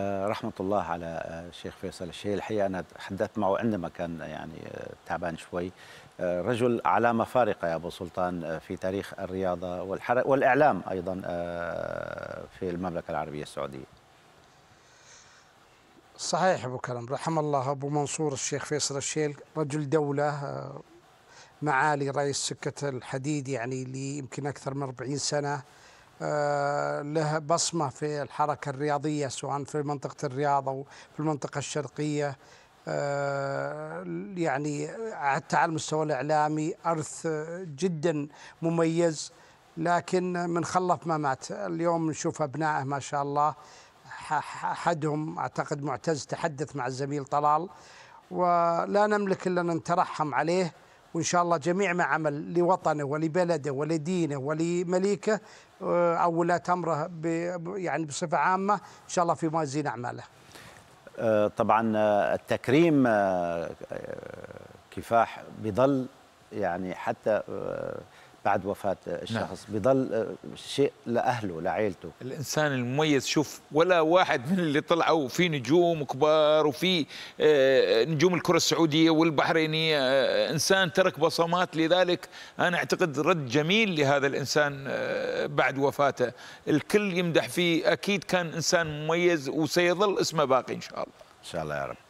آه، رحمة الله على الشيخ آه، فيصل الشيء الحقيقة أنا تحدثت معه عندما كان يعني آه، تعبان شوي رجل علامة فارقة يا أبو سلطان في تاريخ الرياضة والإعلام أيضا في المملكة العربية السعودية صحيح أبو كرم رحم الله أبو منصور الشيخ فيصل الشيل رجل دولة معالي رئيس سكة الحديد يعني لي يمكن أكثر من 40 سنة آه، له بصمة في الحركة الرياضية سواء في منطقة الرياض أو في المنطقة الشرقية آه، يعني حتى على المستوى الإعلامي أرث جدا مميز لكن من خلف ما مات اليوم نشوف أبنائه ما شاء الله أحدهم أعتقد معتز تحدث مع الزميل طلال ولا نملك إلا أن نترحم عليه وإن شاء الله جميع ما عمل لوطنه ولبلده ولدينه ولمليكه آه، أو ولاة أمره يعني بصفة عامة إن شاء الله في موازين أعماله آه، طبعا آه، التكريم كفاح بظل يعني حتى بعد وفاه الشخص نعم. بيضل آه، شيء لاهله لعائلته الانسان المميز شوف ولا واحد من اللي طلعوا في نجوم كبار وفي آه، نجوم الكره السعوديه والبحرينيه آه، انسان ترك بصمات لذلك انا اعتقد رد جميل لهذا الانسان بعد وفاته الكل يمدح فيه اكيد كان انسان مميز وسيظل اسمه باقي ان شاء الله ان شاء الله يا رب